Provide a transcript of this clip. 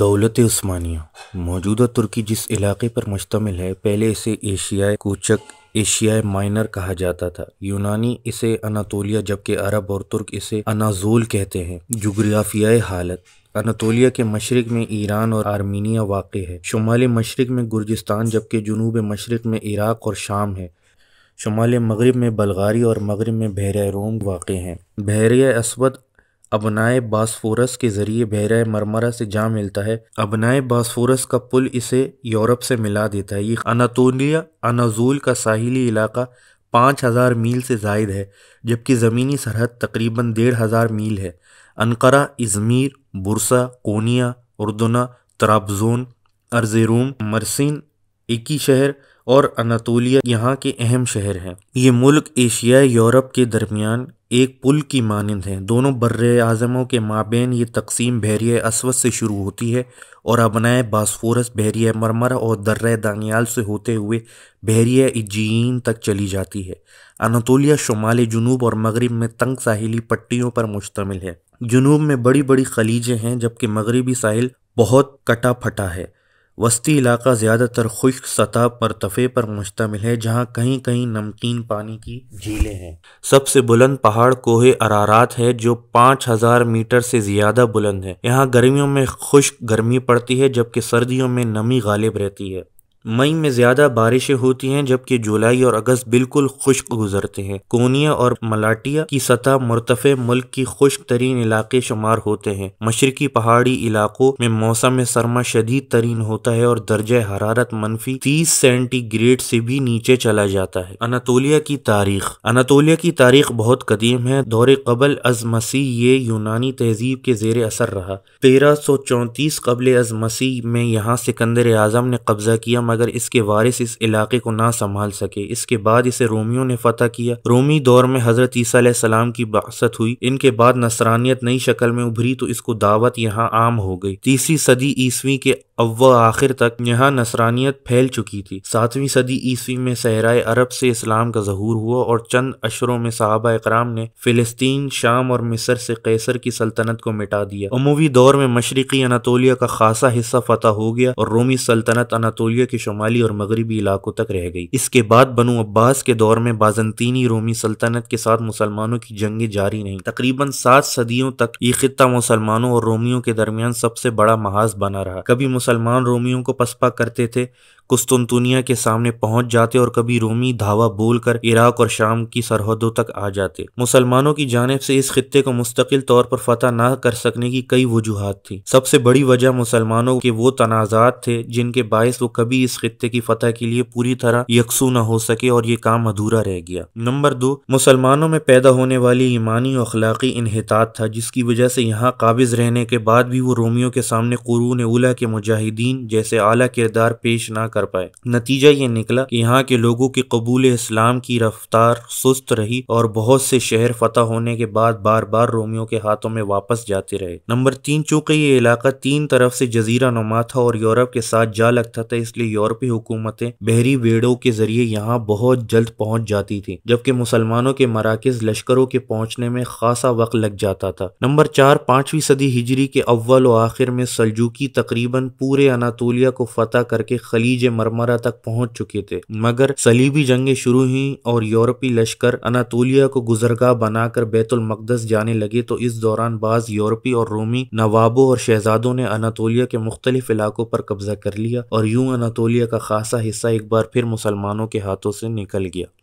दौलत उस्मानिया मौजूदा तुर्की जिस इलाके पर मुश्तमिल है पहले इसे एशियाई कूचक एशियाई माइनर कहा जाता था यूनानी इसे अनातोलिया जबकि अरब और तुर्क इसे अनाजोल कहते हैं जुग्राफियाई हालत अनातोलिया के मशरक में ईरान और आर्मीनिया वाक़ है शुमाली मशरक में गुर्जिस्तान जबकि जनूब मशरक में इराक और शाम है शुमाल मगरब में बलगारी और मगरब में बहर रोम वाक़ हैं बहर असवद अबनाए बास्फोरस के जरिए बहरा मरमरा से जा मिलता है अबनाए बास्फोरस का पुल इसे यूरोप से मिला देता है ये अनातोलिया अनाजूल का साहिली इलाका पाँच हज़ार मील से जायद है जबकि ज़मीनी सरहद तकरीबन डेढ़ हज़ार मील है अनकरा इज़मीर बुरसा कोनिया उर्दना तराबजोन अर्जेरूम मरसिन इक्की शहर और अनातोलिया यहाँ के अहम शहर हैं ये मुल्क एशिया यूरोप के दरमियान एक पुल की मानंद हैं दोनों बर्र आजमों के माबेन ये तकसीम बहरिया असवद से शुरू होती है और अबनाए बासफोरस बहरिया मरमर और दर्र दानियाल से होते हुए बहरिया इजीन तक चली जाती है अनातोलिया शुमाल जनूब और मगरब में तंग साहिली पट्टियों पर मुश्तमिल है जुनूब में बड़ी बड़ी खलीजें हैं जबकि मगरबी साहिल बहुत कटा फटा है वस्ती इलाका ज़्यादातर खुश्क सतह मरतफ़े पर मुश्तमिल है जहाँ कहीं कहीं नमकीन पानी की झीलें हैं सबसे बुलंद पहाड़ कोहे अरारात है जो पाँच हज़ार मीटर से ज़्यादा बुलंद है यहाँ गर्मियों में खुश्क गर्मी पड़ती है जबकि सर्दियों में नमी गालिब रहती है मई में ज्यादा बारिशें होती हैं जबकि जुलाई और अगस्त बिल्कुल खुश्क गुजरते हैं कोनिया और मलाटिया की सतह मरतफ़ मुल्क की खुश्क तरीन इलाके शुमार होते हैं मशरकी पहाड़ी इलाकों में मौसम सरमा शदीद तरीन होता है और दर्ज हरारत मनफी तीस सेंटीग्रेड से भी नीचे चला जाता है अनातोलिया की तारीख अनातोलिया की तारीख बहुत कदीम है दौरे कबल अज मसीह ये यूनानी तहजीब के जेर असर रहा तेरह सौ चौंतीस कबल अज मसीह में यहाँ सिकंदर आजम ने कब्जा किया मगर इसके वारिस इस इलाके को ना संभाल सके इसके बाद इसे रोमियों ने फतेह किया रोमी दौर में हजरत ईसा की बासत हुई इनके बाद नसरानियत नई शक्ल में उभरी तो इसको दावत यहाँ आम हो गई तीसरी सदी ईस्वी के अव्व आखिर तक यहाँ नसरानियत फैल चुकी थी सातवीं सदी ईस्वी में सहराए अरब से इस्लाम का जहूर हुआ और चंद अशरों में साहबा इकराम ने फिलिस्तीन शाम और मिस्र से कैसर की सल्तनत को मिटा दिया अमूवी दौर में मशरकी अनातोलिया का खासा हिस्सा फतह हो गया और रोमी सल्तनत अनातोलिया के शुमाली और मगरबी इलाकों तक रह गई इसके बाद बनु अब्बास के दौर में बाजंतीनी रोमी सल्तनत के साथ मुसलमानों की जंगें जारी नहीं तकरीबन सात सदियों तक ये खत्ता मुसलमानों और रोमियों के दरमियान सबसे बड़ा महाज बना रहा कभी मुसलमान रोमियों को पसपा करते थे कुस्तुनतुनिया के सामने पहुंच जाते और कभी रोमी धावा बोलकर इराक और शाम की सरहदों तक आ जाते मुसलमानों की जानब से इस खत्े को मुस्तकिल तौर पर फतह न कर सकने की कई वजूहत थी सबसे बड़ी वजह मुसलमानों के वो तनाजात थे जिनके बायस वो कभी इस खत्े की फतह के लिए पूरी तरह यकसू न हो सके और ये काम अधूरा रह गया नंबर दो मुसलमानों में पैदा होने वाली ईमानी और अखलाकी इनहतात था जिसकी वजह से यहाँ काबिज रहने के बाद भी वो रोमियों के सामने कुरून उला के मुजाहिदीन जैसे आला किरदार पेश ना कर पाए नतीजा ये निकला कि यहाँ के लोगों के कबूल इस्लाम की रफ्तार सुस्त रही और बहुत से शहर फतह होने के बाद बार बार रोमियों के हाथों में वापस जाते रहे नंबर तीन चूंकि ये इलाका तीन तरफ से जजीरा नुमा था और यूरोप के साथ जा लगता था इसलिए यूरोपीय हुकूमतें बहरी बेड़ों के जरिए यहाँ बहुत जल्द पहुंच जाती थी जबकि मुसलमानों के मराकज लश्करों के पहुंचने में खासा वक्त लग जाता था नंबर चार पांचवी सदी हिजरी के अव्वल और आखिर में सलजुकी तकरीबन पूरे अनातोलिया को फतह करके खलीज जहांगीर मरमरा तक पहुंच चुके थे मगर सलीबी जंगें शुरू हुई और यूरोपीय लश्कर अनातोलिया को गुजरगाह बनाकर बैतुल मकदस जाने लगे तो इस दौरान बाज यूरोपी और रोमी नवाबों और शहजादों ने अनातोलिया के मुख्तलिफ इलाकों पर कब्जा कर लिया और यूं अनातोलिया का खासा हिस्सा एक बार फिर मुसलमानों के हाथों से निकल गया